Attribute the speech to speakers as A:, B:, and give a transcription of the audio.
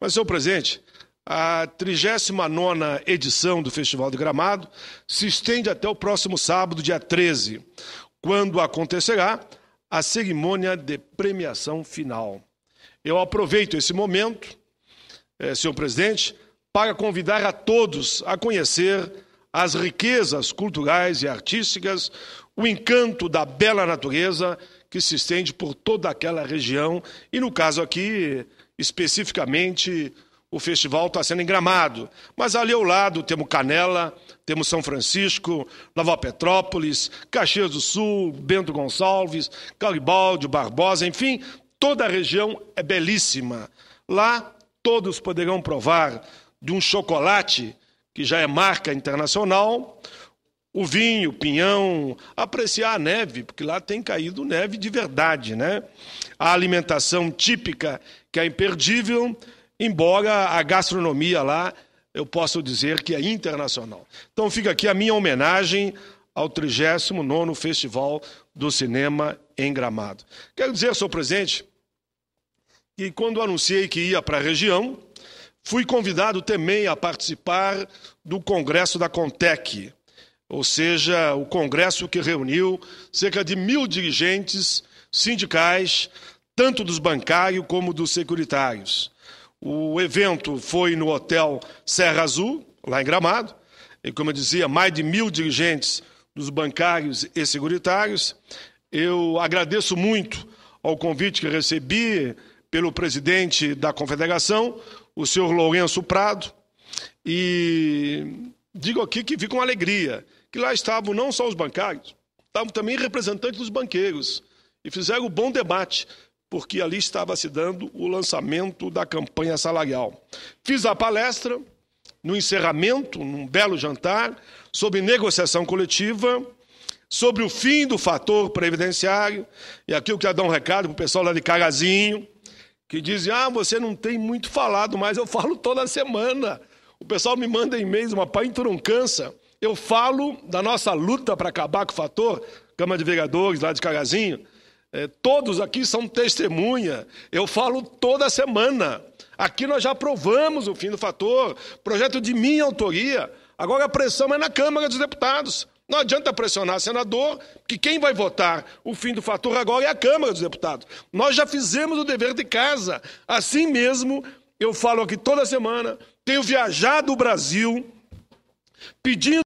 A: Mas, seu presidente, a 39 edição do Festival de Gramado se estende até o próximo sábado, dia 13, quando acontecerá a cerimônia de premiação final. Eu aproveito esse momento, eh, senhor presidente, para convidar a todos a conhecer as riquezas culturais e artísticas, o encanto da bela natureza que se estende por toda aquela região e, no caso aqui, especificamente o festival está sendo em Gramado. Mas ali ao lado temos Canela, temos São Francisco, Nova Petrópolis, Caxias do Sul, Bento Gonçalves, Calibaldi, Barbosa, enfim, toda a região é belíssima. Lá todos poderão provar de um chocolate que já é marca internacional, o vinho, o pinhão, apreciar a neve, porque lá tem caído neve de verdade, né? A alimentação típica, que é imperdível, embora a gastronomia lá, eu posso dizer que é internacional. Então fica aqui a minha homenagem ao 39 Festival do Cinema em Gramado. Quero dizer, senhor presidente, que quando anunciei que ia para a região, fui convidado também a participar do congresso da Contec, ou seja, o congresso que reuniu cerca de mil dirigentes sindicais, tanto dos bancários como dos securitários. O evento foi no Hotel Serra Azul, lá em Gramado, e como eu dizia, mais de mil dirigentes dos bancários e securitários. Eu agradeço muito ao convite que recebi pelo presidente da confederação, o senhor Lourenço Prado, e digo aqui que vi com alegria que lá estavam não só os bancários, estavam também representantes dos banqueiros e fizeram um bom debate, porque ali estava se dando o lançamento da campanha salarial. Fiz a palestra no encerramento, num belo jantar, sobre negociação coletiva, sobre o fim do fator previdenciário, e aqui eu quero dar um recado para o pessoal lá de Carazinho, que dizem, ah, você não tem muito falado, mas eu falo toda semana. O pessoal me manda e-mails, uma pai, não cansa. Eu falo da nossa luta para acabar com o fator, Câmara de Vereadores lá de Carazinho. É, todos aqui são testemunha. Eu falo toda semana. Aqui nós já aprovamos o fim do fator, projeto de minha autoria. Agora a pressão é na Câmara dos Deputados. Não adianta pressionar senador, que quem vai votar o fim do fator agora é a Câmara dos Deputados. Nós já fizemos o dever de casa. Assim mesmo, eu falo aqui toda semana, tenho viajado o Brasil pedindo